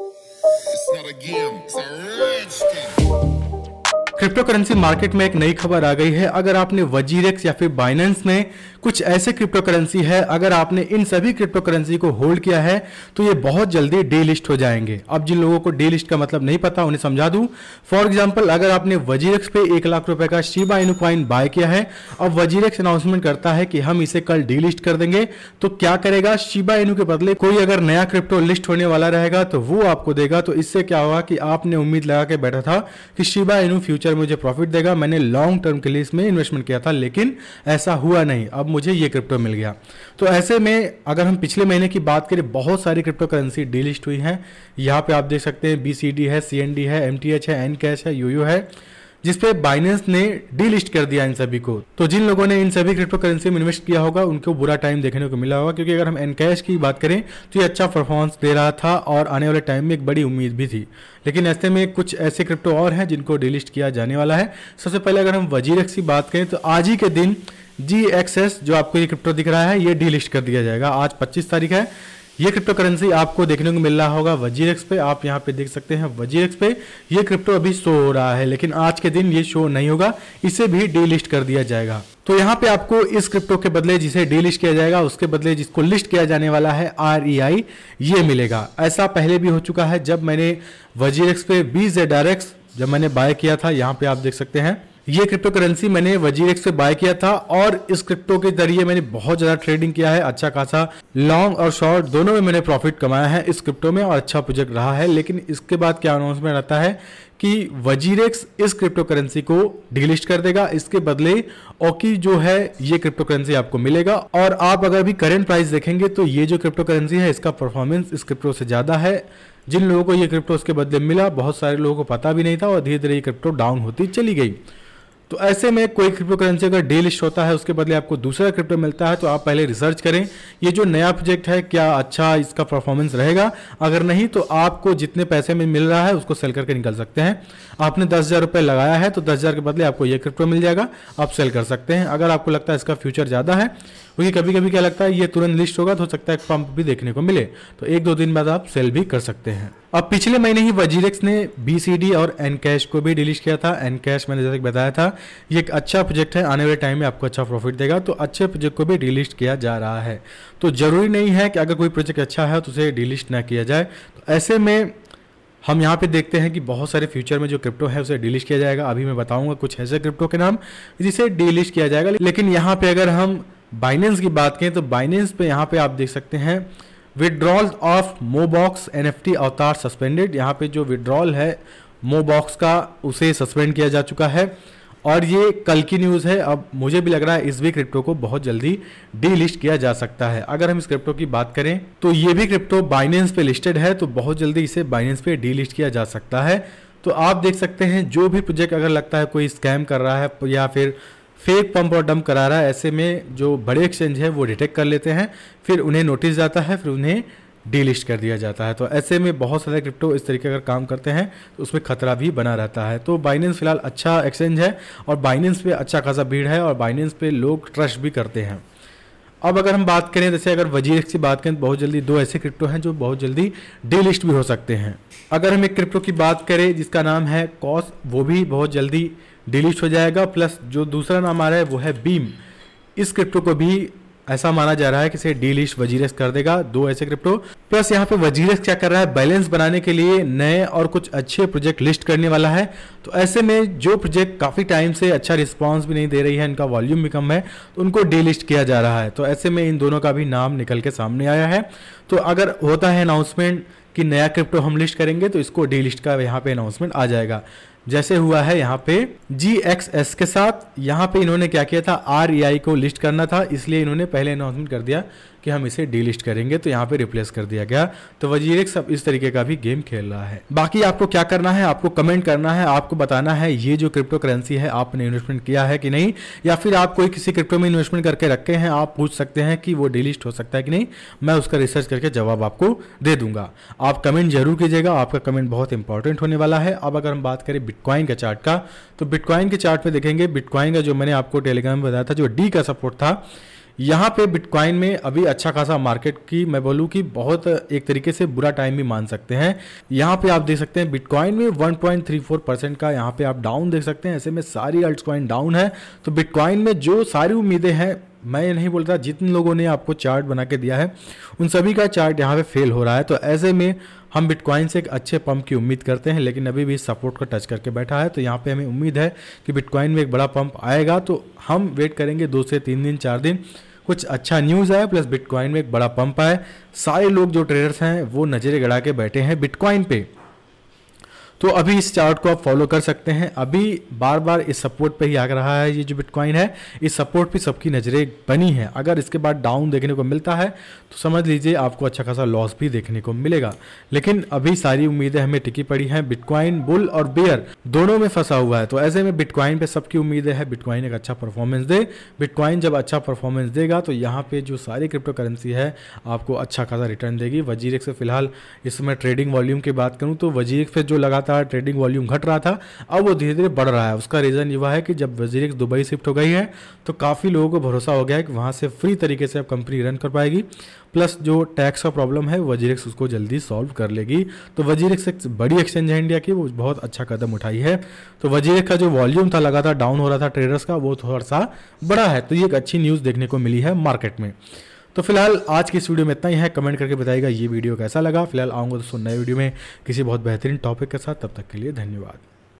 It's not a game, it's a rich game. Crypto currency market में एक नई खबर आ गई है अगर आपने वजीरेक्स या फिर बाइनेंस में कुछ ऐसे क्रिप्टो करेंसी है अगर आपने इन सभी क्रिप्टो करेंसी को होल्ड किया है तो ये बहुत जल्दी डी लिस्ट हो जाएंगे अब जिन लोगों को डी लिस्ट का मतलब नहीं पता उन्हें समझा दूं फॉर एग्जाम्पल अगर आपने वजीरेक्स पे एक लाख रुपए का शिबा इनुक्वाइन बाय किया है अब वजीरेक्स अनाउंसमेंट करता है कि हम इसे कल डी लिस्ट कर देंगे तो क्या करेगा शिबा इनु के बदले कोई अगर नया क्रिप्टो लिस्ट होने वाला रहेगा तो वो आपको देगा तो इससे क्या होगा कि आपने उम्मीद लगा के बैठा था कि शिबा इनु फ्यूचर फ्यूचर मुझे प्रॉफिट देगा मैंने लॉन्ग टर्म के लिए इसमें इन्वेस्टमेंट किया था लेकिन ऐसा हुआ नहीं अब मुझे ये क्रिप्टो मिल गया तो ऐसे में अगर हम पिछले महीने की बात करें बहुत सारी क्रिप्टो करेंसी डीलिस्ट हुई हैं यहाँ पे आप देख सकते हैं बी है सी है एम है एन है यू है जिसपे बाइनेंस ने डीलिस्ट कर दिया इन सभी को तो जिन लोगों ने इन सभी क्रिप्टो करेंसी में इन्वेस्ट किया होगा उनको बुरा टाइम देखने को मिला होगा क्योंकि अगर हम एनकैश की बात करें तो ये अच्छा परफॉर्मेंस दे रहा था और आने वाले टाइम में एक बड़ी उम्मीद भी थी लेकिन ऐसे में कुछ ऐसे क्रिप्टो और हैं जिनको डीलिस्ट किया जाने वाला है सबसे पहले अगर हम वजीरक्स की बात करें तो आज ही के दिन जी एक्स एस जो आपको ये क्रिप्टो दिख रहा है ये डीलिस्ट कर दिया जाएगा आज 25 तारीख है ये क्रिप्टो करेंसी आपको देखने को मिल रहा होगा एक्स पे आप यहाँ पे देख सकते हैं एक्स पे ये क्रिप्टो अभी शो हो रहा है लेकिन आज के दिन ये शो नहीं होगा इसे भी डीलिस्ट कर दिया जाएगा तो यहाँ पे आपको इस क्रिप्टो के बदले जिसे डीलिस्ट किया जाएगा उसके बदले जिसको लिस्ट किया जाने वाला है आर ई आई ये मिलेगा ऐसा पहले भी हो चुका है जब मैंने वजीरेक्स पे बी जब मैंने बाय किया था यहाँ पे आप देख सकते हैं ये क्रिप्टो करेंसी मैंने वजीर एक्स बाय किया था और इस क्रिप्टो के जरिए मैंने बहुत ज़्यादा ट्रेडिंग किया है अच्छा खासा लॉन्ग और शॉर्ट दोनों में मैंने प्रॉफिट कमाया है इस क्रिप्टो में और अच्छा प्रोजेक्ट रहा है लेकिन इसके बाद क्या अनाउंसमेंट आता है कि वजीरेक्स इस क्रिप्टो करेंसी को डिलिस्ट कर देगा इसके बदले ओकी जो है ये क्रिप्टो करेंसी आपको मिलेगा और आप अगर भी करेंट प्राइस देखेंगे तो ये जो क्रिप्टो करेंसी है इसका परफॉर्मेंस इस क्रिप्टो से ज़्यादा है जिन लोगों को ये क्रिप्टो उसके बदले मिला बहुत सारे लोगों को पता भी नहीं था और धीरे धीरे ये क्रिप्टो डाउन होती चली गई तो ऐसे में कोई क्रिप्टो करेंसी अगर डी लिस्ट होता है उसके बदले आपको दूसरा क्रिप्टो मिलता है तो आप पहले रिसर्च करें ये जो नया प्रोजेक्ट है क्या अच्छा इसका परफॉर्मेंस रहेगा अगर नहीं तो आपको जितने पैसे में मिल रहा है उसको सेल करके निकल सकते हैं आपने दस हज़ार रुपये लगाया है तो दस हज़ार के बदले आपको ये क्रिप्टो मिल जाएगा आप सेल कर सकते हैं अगर आपको लगता है इसका फ्यूचर ज़्यादा है क्योंकि कभी कभी क्या लगता है ये तुरंत लिस्ट होगा तो हो सकता है पंप भी देखने को मिले तो एक दो दिन बाद आप सेल भी कर सकते हैं अब पिछले महीने ही वजीरेक्स ने बीसीडी और एन कैश को भी डिलीट किया था एन कैश मैंने जैसे बताया था ये एक अच्छा प्रोजेक्ट है आने वाले टाइम में आपको अच्छा प्रॉफिट देगा तो अच्छे प्रोजेक्ट को भी डिलीट किया जा रहा है तो ज़रूरी नहीं है कि अगर कोई प्रोजेक्ट अच्छा है तो उसे डिलीट ना किया जाए तो ऐसे में हम यहाँ पे देखते हैं कि बहुत सारे फ्यूचर में जो क्रिप्टो है उसे डिलीट किया जाएगा अभी मैं बताऊंगा कुछ ऐसे क्रिप्टो के नाम जिसे डिलीट किया जाएगा लेकिन यहाँ पे अगर हम बाइनेंस की बात करें तो बाइनेंस पे यहाँ पे आप देख सकते हैं withdrawal of Mobox N F T avatar suspended यहाँ पे जो विड्रॉल है मोबॉक्स का उसे सस्पेंड किया जा चुका है और ये कल की न्यूज़ है अब मुझे भी लग रहा है इस भी क्रिप्टो को बहुत जल्दी डीलिस्ट किया जा सकता है अगर हम इस क्रिप्टो की बात करें तो ये भी क्रिप्टो बाइनेंस पे लिस्टेड है तो बहुत जल्दी इसे बाइनेंस पे डी लिस्ट किया जा सकता है तो आप देख सकते हैं जो भी प्रोजेक्ट अगर लगता है कोई स्कैम कर रहा है या फिर फेक पंप और डंप करा रहा है ऐसे में जो बड़े एक्सचेंज हैं वो डिटेक्ट कर लेते हैं फिर उन्हें नोटिस जाता है फिर उन्हें डीलिस्ट कर दिया जाता है तो ऐसे में बहुत सारे क्रिप्टो इस तरीके का काम करते हैं तो उसमें खतरा भी बना रहता है तो बाइनेंस फिलहाल अच्छा एक्सचेंज है और बाइनेंस पे अच्छा खासा भीड़ है और बाइनेंस पे लोग ट्रस्ट भी करते हैं अब अगर हम बात करें जैसे अगर वजीर की बात करें तो बहुत जल्दी दो ऐसे क्रिप्टो हैं जो बहुत जल्दी डीलिस्ट भी हो सकते हैं अगर हम एक क्रिप्टो की बात करें जिसका नाम है कॉस वो भी बहुत जल्दी डिलीट हो जाएगा प्लस जो दूसरा नाम आ रहा है वो है बीम इस क्रिप्टो को भी ऐसा माना जा रहा है कि इसे डीलिस्ट वजीरस कर देगा दो ऐसे क्रिप्टो प्लस यहाँ पे वजीरस क्या कर रहा है बैलेंस बनाने के लिए नए और कुछ अच्छे प्रोजेक्ट लिस्ट करने वाला है तो ऐसे में जो प्रोजेक्ट काफ़ी टाइम से अच्छा रिस्पॉन्स भी नहीं दे रही है इनका वॉल्यूम भी कम है तो उनको डीलिस्ट किया जा रहा है तो ऐसे में इन दोनों का भी नाम निकल के सामने आया है तो अगर होता है अनाउंसमेंट कि नया क्रिप्टो हम लिस्ट करेंगे तो इसको डीलिस्ट का यहाँ पे अनाउंसमेंट आ जाएगा जैसे हुआ है यहाँ पे जी एक्स एस के साथ यहाँ पे इन्होंने क्या किया था आर ई आई को लिस्ट करना था इसलिए इन्होंने पहले अनाउंसमेंट कर दिया कि हम इसे डीलिस्ट करेंगे तो यहाँ पे रिप्लेस कर दिया गया तो वजीर सब इस तरीके का भी गेम खेल रहा है बाकी आपको क्या करना है आपको कमेंट करना है आपको बताना है ये जो क्रिप्टो करेंसी है आपने इन्वेस्टमेंट किया है कि नहीं या फिर आप कोई किसी क्रिप्टो में इन्वेस्टमेंट करके रखे हैं आप पूछ सकते हैं कि वो डिलिस्ट हो सकता है कि नहीं मैं उसका रिसर्च करके जवाब आपको दे दूंगा आप कमेंट जरूर कीजिएगा आपका कमेंट बहुत इंपॉर्टेंट होने वाला है अब अगर हम बात करें बिटकॉइन का चार्ट का तो बिटकॉइन के चार्ट में देखेंगे बिटकॉइन का जो मैंने आपको टेलीग्राम में बताया था जो डी का सपोर्ट था यहाँ पे बिटकॉइन में अभी अच्छा खासा मार्केट की मैं बोलूँ कि बहुत एक तरीके से बुरा टाइम भी मान सकते हैं यहाँ पे आप देख सकते हैं बिटकॉइन में 1.34 परसेंट का यहाँ पे आप डाउन देख सकते हैं ऐसे में सारी अल्ट कॉइन डाउन है तो बिटकॉइन में जो सारी उम्मीदें हैं मैं ये नहीं बोलता जितने लोगों ने आपको चार्ट बना के दिया है उन सभी का चार्ट यहाँ पे फेल हो रहा है तो ऐसे में हम बिटकॉइन से एक अच्छे पंप की उम्मीद करते हैं लेकिन अभी भी सपोर्ट को टच करके बैठा है तो यहाँ पे हमें उम्मीद है कि बिटकॉइन में एक बड़ा पंप आएगा तो हम वेट करेंगे दो से तीन दिन चार दिन कुछ अच्छा न्यूज़ आया प्लस बिटकॉइन में एक बड़ा पंप आया सारे लोग जो ट्रेडर्स हैं वो नज़रें गड़ा के बैठे हैं बिटकॉइन पे तो अभी इस चार्ट को आप फॉलो कर सकते हैं अभी बार बार इस सपोर्ट पे ही आ रहा है ये जो बिटकॉइन है इस सपोर्ट पे सबकी नज़रें बनी है अगर इसके बाद डाउन देखने को मिलता है तो समझ लीजिए आपको अच्छा खासा लॉस भी देखने को मिलेगा लेकिन अभी सारी उम्मीदें हमें टिकी पड़ी हैं बिटकॉइन बुल और बेयर दोनों में फंसा हुआ है तो ऐसे में बिटकॉइन पर सबकी उम्मीदें है बिटकॉइन एक अच्छा परफॉर्मेंस दे बिटकॉइन जब अच्छा परफॉर्मेंस देगा तो यहाँ पर जो सारी क्रिप्टो करेंसी है आपको अच्छा खासा रिटर्न देगी वजीरिक से फिलहाल इस समय ट्रेडिंग वॉल्यूम की बात करूँ तो वजीरिक से जो लगातार था ट्रेडिंग वॉल्यूम घट रहा था अब वो धीरे धीरे बढ़ रहा है उसका रीज़न यह है कि जब वजीर दुबई शिफ्ट हो गई है तो काफ़ी लोगों को भरोसा हो गया है कि वहाँ से फ्री तरीके से अब कंपनी रन कर पाएगी प्लस जो टैक्स का प्रॉब्लम है वजीर उसको जल्दी सॉल्व कर लेगी तो वजीर एक बड़ी एक्सचेंज है इंडिया की वो बहुत अच्छा कदम उठाई है तो वजीर का जो वॉल्यूम था लगातार डाउन हो रहा था ट्रेडर्स का वो थोड़ा सा बड़ा है तो ये एक अच्छी न्यूज़ देखने को मिली है मार्केट में तो फिलहाल आज की इस वीडियो में इतना ही है कमेंट करके बताएगा ये वीडियो कैसा लगा फिलहाल आऊँगा दोस्तों नए वीडियो में किसी बहुत बेहतरीन टॉपिक के साथ तब तक के लिए धन्यवाद